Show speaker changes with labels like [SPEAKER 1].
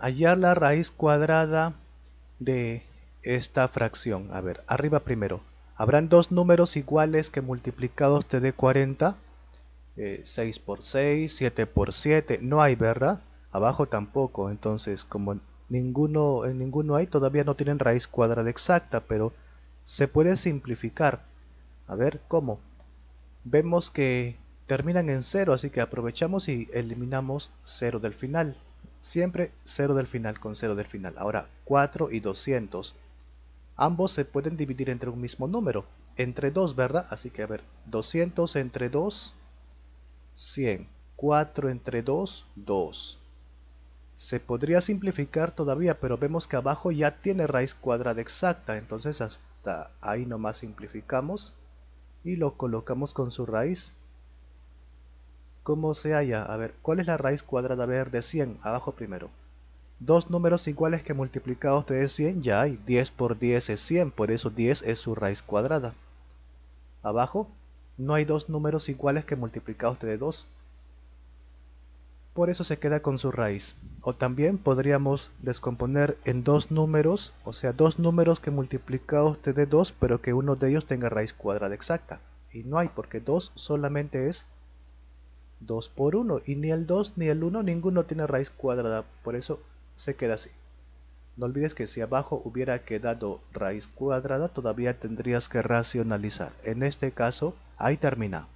[SPEAKER 1] hallar la raíz cuadrada de esta fracción. A ver, arriba primero. Habrán dos números iguales que multiplicados te dé 40. 6 eh, por 6, 7 por 7. No hay, ¿verdad? Abajo tampoco. Entonces, como ninguno, en ninguno hay, todavía no tienen raíz cuadrada exacta, pero se puede simplificar. A ver, ¿cómo? Vemos que terminan en 0, así que aprovechamos y eliminamos 0 del final. Siempre 0 del final con 0 del final. Ahora, 4 y 200. Ambos se pueden dividir entre un mismo número. Entre 2, ¿verdad? Así que a ver, 200 entre 2, 100. 4 entre 2, 2. Se podría simplificar todavía, pero vemos que abajo ya tiene raíz cuadrada exacta. Entonces hasta ahí nomás simplificamos y lo colocamos con su raíz ¿Cómo se halla? A ver, ¿cuál es la raíz cuadrada de 100? Abajo primero. Dos números iguales que multiplicados te de 100 ya hay. 10 por 10 es 100, por eso 10 es su raíz cuadrada. Abajo, no hay dos números iguales que multiplicados te de 2. Por eso se queda con su raíz. O también podríamos descomponer en dos números, o sea, dos números que multiplicados te de 2, pero que uno de ellos tenga raíz cuadrada exacta. Y no hay, porque 2 solamente es 2 por 1 y ni el 2 ni el 1 ninguno tiene raíz cuadrada, por eso se queda así. No olvides que si abajo hubiera quedado raíz cuadrada todavía tendrías que racionalizar. En este caso, ahí termina.